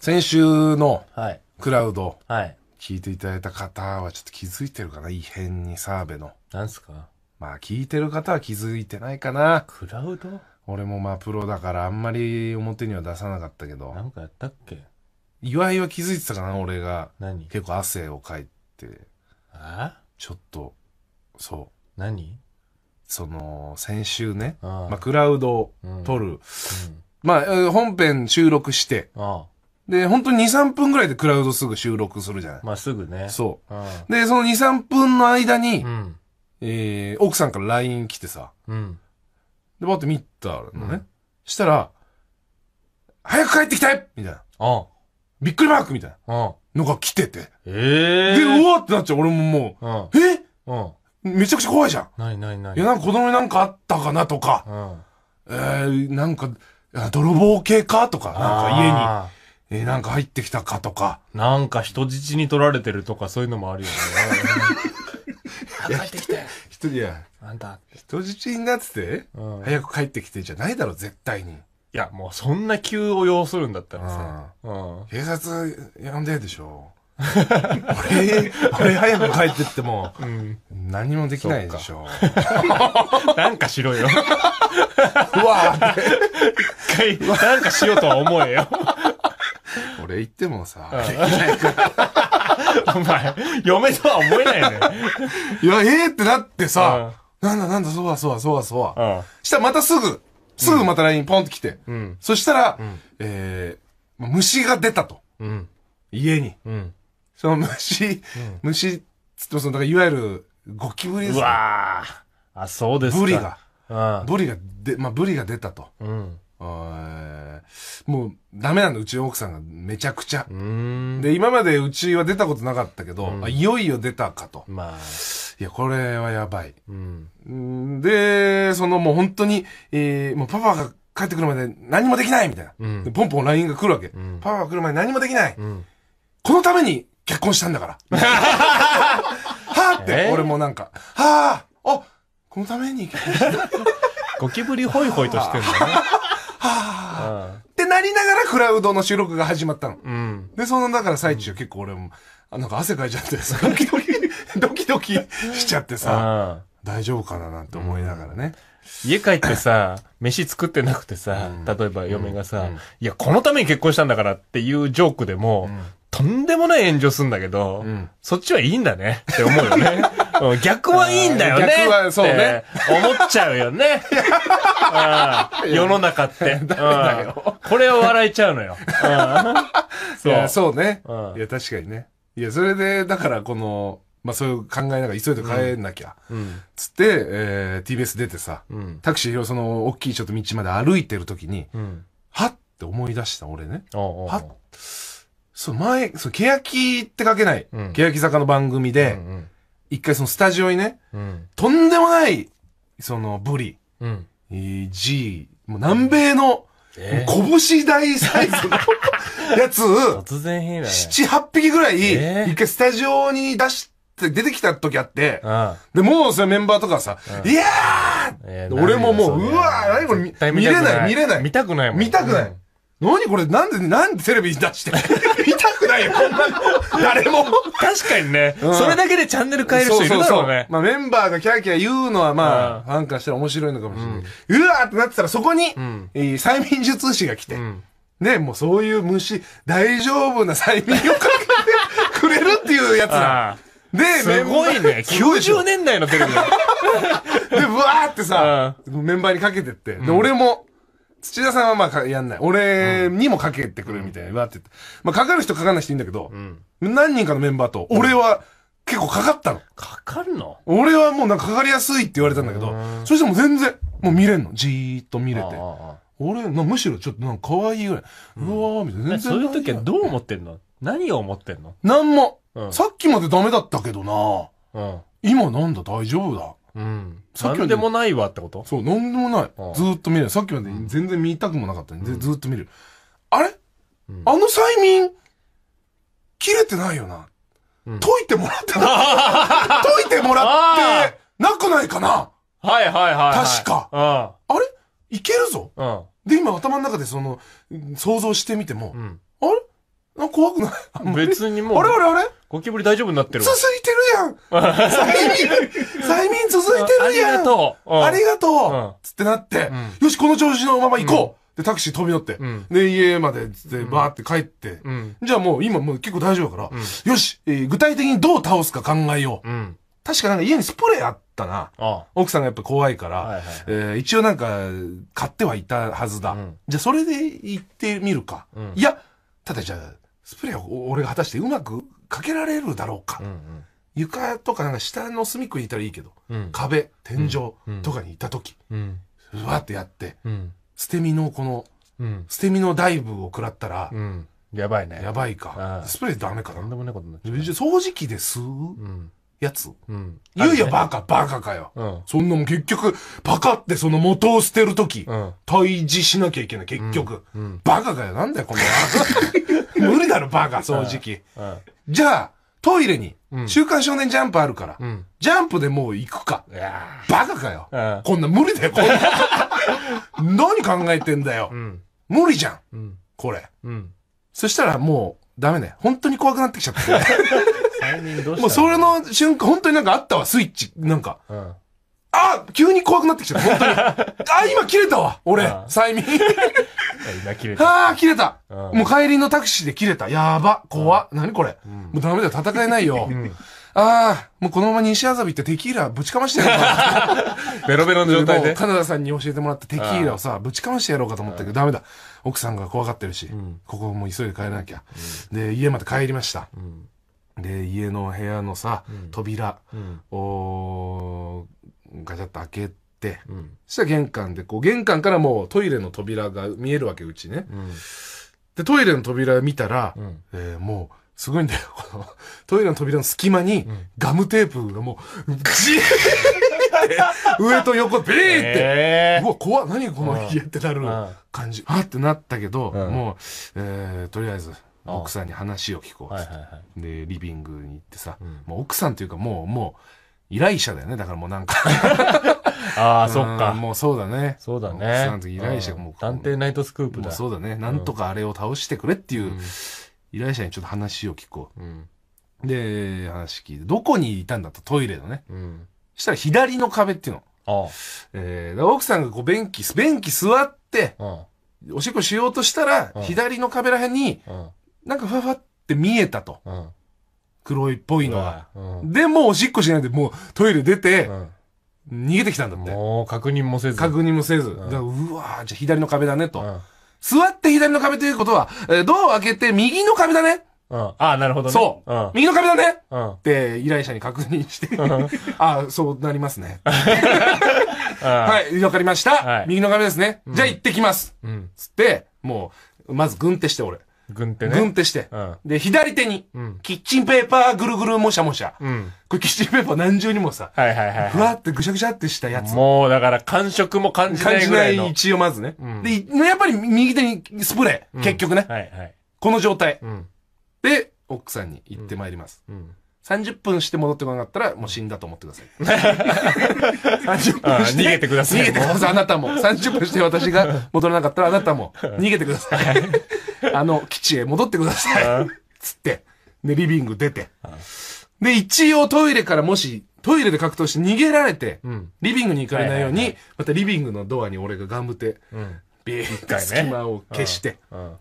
先週のはい。クラウド、はい。聞いていただいた方はちょっと気づいてるかな異変に澤部の。なんすかまあ聞いてる方は気づいてないかな。クラウド俺もまあプロだからあんまり表には出さなかったけどな。んかやったっけ岩井は気づいてたかな俺が。何結構汗をかいて、あちょっと、そう。何その、先週ね、あまあクラウドを撮る。うんまあ本編収録して、ああで、本当に2、3分ぐらいでクラウドすぐ収録するじゃない。まあすぐね。そう。うん、で、その2、3分の間に、うん、えー、奥さんから LINE 来てさ、うん、で、バッて見たのね。うん、したら、早く帰ってきてみたいな。あん、びっくりマークみたいな。のが来てて。ええー、で、うわってなっちゃう。俺ももう、うん、えうん、めちゃくちゃ怖いじゃん。ないないない。いや、なんか子供になんかあったかなとか、うええー、なんか、泥棒系かとか、なんか家に。えー、なんか入ってきたかとか。なんか人質に取られてるとかそういうのもあるよね。帰 ってきて。人いや、あんた。人質になってて、うん、早く帰ってきてじゃないだろ、絶対に。いや、もうそんな急を要するんだったらさ。うん。うん、警察呼んででしょ。俺、俺早く帰ってっても、うん、何もできないでしょ。なんかしろよ。うわーって。一回、なんかしようとは思えよ。俺れ言ってもさ、お前、嫁とは思えないね。いや、ええってなってさ、なんだなんだ、そうはそうはそうはそうは。したらまたすぐ、すぐまた LINE ポンって来て。うん、そしたら、うん、えー、虫が出たと。うん、家に。うん、その虫、虫、つってもその、だからいわゆる、ゴキブリです、ね、うわあ、そうですか。ブリが。ブリがで、まあ、ブリが出たと。うん、もうダメなんだ、うちの奥さんがめちゃくちゃ。で、今までうちは出たことなかったけど、いよいよ出たかと。まあ。いや、これはやばい。うん、で、そのもう本当に、えー、もうパパが帰ってくるまで何もできないみたいな。うん、ポンポン LINE が来るわけ、うん、パパが来るまで何もできない、うん、このために結婚したんだから。はぁって、俺もなんか、はぁあこのために結婚した。ゴキブリホイホイとしてんだね。はあ、ってなりながらクラウドの収録が始まったの。うん、で、その、だから最中、結構俺も、あなんか汗かいちゃってさ、ドキドキ、ドキドキしちゃってさ、大丈夫かななんて思いながらね。家帰ってさ、飯作ってなくてさ、例えば嫁がさ、いや、このために結婚したんだからっていうジョークでも、とんでもない炎上すんだけど、そっちはいいんだねって思うよね。逆はいいんだよね。逆はそうね。思っちゃうよね。世の中って。これを笑いちゃうのよ。そうそうね。いや、確かにね。いや、それで、だからこの、まあそういう考えながら急いで帰んなきゃ。つって、えー、TBS 出てさ、タクシーをその大きいちょっと道まで歩いてる時に、はって思い出した俺ね。はっ。そう、前、そう、欅って書けない。欅坂の番組で、一回そのスタジオにね、うん、とんでもない、そのブリ、うん、G、もう南米の、えー、拳大サイズの やつ、突然変だ、ね。匹ぐらい、え一回スタジオに出して、出てきた時あって、ああで、もうのメンバーとかさ、あいやー、俺ももう、うわー、何これ見、見れない、見れない。見たくないもん。見たくない。うん何これなんで、なんでテレビに出して見た くないよ、こん誰も。確かにね、うんそれだけでチャンネル変える人いるだろうね。まあメンバーがキャーキャー言うのはまあ、ファンしたら面白いのかもしれない。うわーってなってたらそこに、ん催眠術師が来て、ね、もうそういう虫、大丈夫な催眠をかけてくれるっていうやつだ。で、すごいね。90年代のテレビ で、ブわーってさ、メンバーにかけてって。で、俺も、土田さんはまあやんない。俺にもかけてくるみたいな、わってまあかかる人かかんない人いいんだけど、何人かのメンバーと、俺は結構かかったの。かかるの俺はもうなんかかかりやすいって言われたんだけど、そしてもう全然、もう見れんの。じーっと見れて。俺、なむしろちょっとなんか可愛いぐらい。うわーみたいな。全然。そういう時はどう思ってんの何を思ってんのなんも。さっきまでダメだったけどな。うん。今なんだ大丈夫だ。うん。さっきまでもないわってことそう、なんでもない。ずっと見る。さっきまで全然見たくもなかったんで、ずっと見る。あれ、あの催眠、切れてないよな。解いてもらってな、解いてもらってなく ないかなはいはいはい、はい。確か。あれいけるぞ。で、今頭の中でその、想像してみても、あ、怖くない。別にもう。あれあれあれゴキブリ大丈夫になってる続いてるやん 催眠催眠続いてるやんありがとう、ありがとうつってなって、よし、この調子のまま行こう、で、タクシー飛び乗って、で、家まで、つって、バーって帰って、じゃあもう今もう結構大丈夫だから、よし、え具体的にどう倒すか考えよう。確かなんか家にスプレーあったな。奥さんがやっぱ怖いから、え一応なんか買ってはいたはずだ。じゃあそれで行ってみるか。いや、ただじゃあ、スプレーを俺が果たしてうまくかけられるだろうか。うんうん、床とかなんか下の隅っこにいたらいいけど、うん、壁、天井とかにいた時、うん、わってやって、うん、捨て身のこの、捨て身のダイブを食らったら、やばいね。やばいか。スプレーダメかな。なんでもないことになっちゃう。掃除機です、うんやつ。うん。言うよ、バカ、バカかよ。うん。そんなもん結局、バカってその元を捨てるとき、うん。退治しなきゃいけない、結局。うん。うん、バカかよ、なんだよ、この。無理だろ、バカ、正直。うん。じゃあ、トイレに、週刊少年ジャンプあるから、うん、ジャンプでもう行くか。バカかよ、うん、こんな無理だよ、こんな。何考えてんだよ。うん、無理じゃん。これ、そしたらもう、ダメね。本当に怖くなってきちゃった。もうそれの瞬間、本当になんかあったわ、スイッチ。なんか。うん、あ急に怖くなってきちゃった、本当に。あ今切れたわ、俺、催眠。今切れた。ああ、切れた、うん、もう帰りのタクシーで切れた。やば、怖、うん、何これ、うん、もうダメだ戦えないよ。うんああ、もうこのまま西麻布行ってテキーラぶちかましてやろうか。ベロベロの状態で。カナダさんに教えてもらったテキーラをさ、ぶちかましてやろうかと思ったけど、ダメだ。奥さんが怖がってるし、うん、ここも急いで帰らなきゃ、うん、で、家まで帰りました。うんで家の部屋のさ、扉をガチャッと開けて、そしたら玄関でこう玄関からもうトイレの扉が見えるわけうちね、でトイレの扉見たら、えー、もうすごいんだよこのトイレの扉の隙間にガムテープがもうグシッ上と横ビーって、えー、うわ怖っ何この家ってなる感じ、うん、あってなったけど、うん、もう、えー、とりあえず奥さんに話を聞こうでリビングに行ってさ、うん、もう奥さんというかもうもう依頼者だよねだからもうなんか ああそっかもうそうだねそうだね奥さんと依頼者もう探偵ナイトスクープだそうだねなんとかあれを倒してくれっていう、依頼者にちょっと話を聞こう、うん、で話聞いてどこにいたんだとトイレのね、うん、したら左の壁っていうのああ、えー、奥さんがこう便器便器座って、おしっこしようとしたら、左の壁らへんに、なんかふわふわって見えたと。うん黒いっぽいのは。うんで、もうおしっこしないで、もうトイレ出て、逃げてきたんだって。もう確認もせず。確認もせず。だからうわーじゃあ左の壁だねと。うん座って左の壁ということは、えードアを開けて右の壁だね。うん。ああ、なるほどね。そう、うん。右の壁だねうん。って依頼者に確認して、ああ、そうなりますね。は はい、わかりました。はい右の壁ですね。じゃあ行ってきます。うん。つって、もう、まずってして俺。軍手ね。軍手して。うん、で、左手に、キッチンペーパーぐるぐるもしゃもしゃ。うん、これキッチンペーパー何重にもさ、はいはいはい、はい、ふわってぐしゃぐしゃってしたやつ。もうだから感触も感じないぐらいの。感じない一応まずね、うん、で、やっぱり右手にスプレー、結局ね。はいはい、この状態、で、奥さんに行ってまいります。うん30分して戻ってこなかったら、もう死んだと思ってください。30分して。逃げてください。逃げてください。あなたも。30分して私が戻らなかったら、あなたも。逃げてください。あの基地へ戻ってください。つって、で、リビング出て。で、一応トイレからもし、トイレで格闘して逃げられて、うん、リビングに行かれないように、はいはいはい、またリビングのドアに俺がガムテ、うん、ビーッと隙間を消して、うん、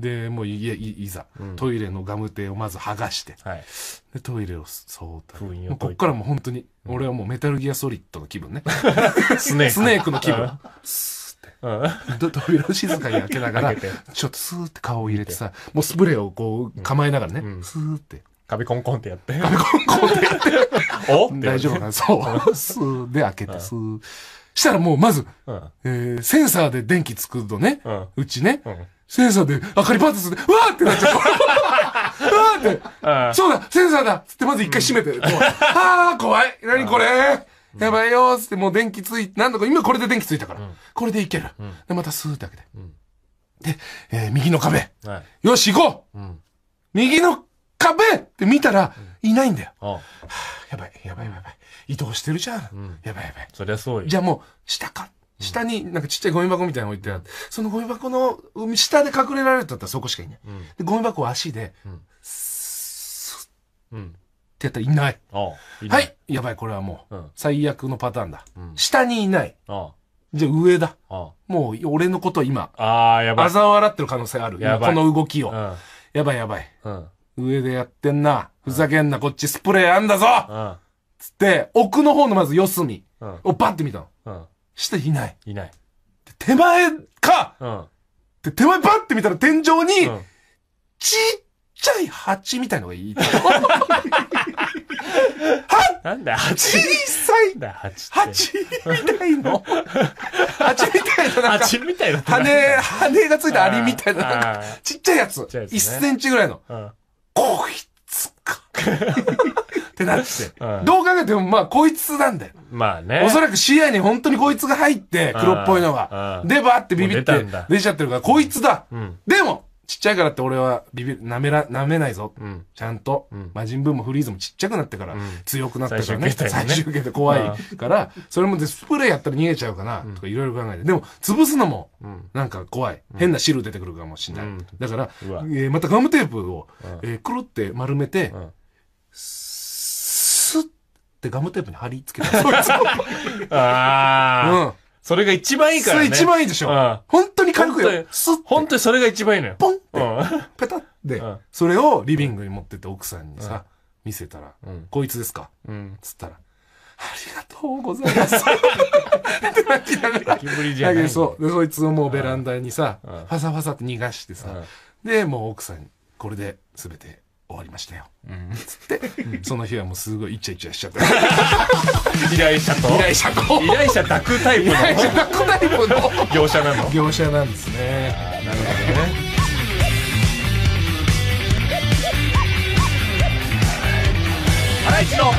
で、もういいいざ、トイレのガムテをまず剥がして、はい、で、トイレをそうと。もうこっからもう本当に、俺はもうメタルギアソリッドの気分ね。スネーク。スネークの気分。って、うん、扉を静かに開けながらちょっとスーって顔を入れてさもうスプレーをこう構えながらね、うスーって壁コンコンってやって壁コンコンってやって お大丈夫かなそうスーで開けてスーしたらもうまず、うん、えー、センサーで電気作るとね、うちね、センサーで明かりパッとするわーってなっちゃう。わーって。そうだ、センサーだつってまず一回閉めて。うあ怖い何これやばいよーつって、もう電気つい、なんだか、今これで電気ついたから。これでいける。で、またスーって開けで。で、えー、右の壁。はい、よし、行こう、うん、右の壁って見たら、いないんだよ。はあ、やばい、やばい、やばい。移動してるじゃん。うん、やばい、やばい。そりゃそうよ。じゃあもう、下か。下に、なんかちっちゃいゴミ箱みたいなの置いてあって、そのゴミ箱の、下で隠れられるったらそこしかいない。で、ゴミ箱を足で、スッ、うん、ってやったらいない。いないはいやばい、これはもう、うん、最悪のパターンだ。うん、下にいない。じゃあ上だ。もう俺のこと今、ああ、やばい。ざ笑ってる可能性ある。この動きを。やばいやばい。上でやってんな。ふざけんな、こっちスプレーあんだぞつって、奥の方のまず四隅をバって見たの。下いない。いない。手前か、で手前バって見たら天井に、ちっちゃい蜂みたいのがいい。はなんだ、蜂小さい蜂蜂みたいの。蜂みたいのなんか、蜂みたいな。羽、羽がついたアリみたいな、なんか、ちっちゃいやつ。一、ね1センチぐらいの。うんこいつか。ってなって。うんどう考えても、まあ、こいつなんだよ。まあね。おそらく試合に本当にこいつが入って、黒っぽいのが。で、ばーってビビって出ちゃってるから、こいつだ。うんでも、ちっちゃいからって俺はビビる、舐めら、舐めないぞ。うん、ちゃんと、うん、魔人ブーもフリーズもちっちゃくなってから、うん、強くなったからね。最終形で、ね、怖いから、それもでスプレーやったら逃げちゃうかな、とかいろいろ考えて。でも、潰すのも、なんか怖い。変な汁出てくるかもしれない。だから、えー、またガムテープを、えー、くるって丸めて、スッってガムテープに貼り付けた。ああ。うん。それが一番いいからね。それ一番いいでしょ。うん、本当に軽くよ。スッ本当にそれが一番いいのよ。ポンって、うん、ペタって、うん、それをリビングに持ってって奥さんにさ、見せたら、こいつですか、うん、つったら、ありがとうございます。って 泣きながら。そう。で、そいつをもうベランダにさ、ファサファサって逃がしてさ、で、もう奥さんに、これで全て終わりましたよ。うん、つって、その日はもうすごいイチャイチャしちゃった。依頼者と依頼者と依頼者抱くタイプの。依頼者抱くタイプの。業者なの業者なんですね。なるほどね。ハライチの。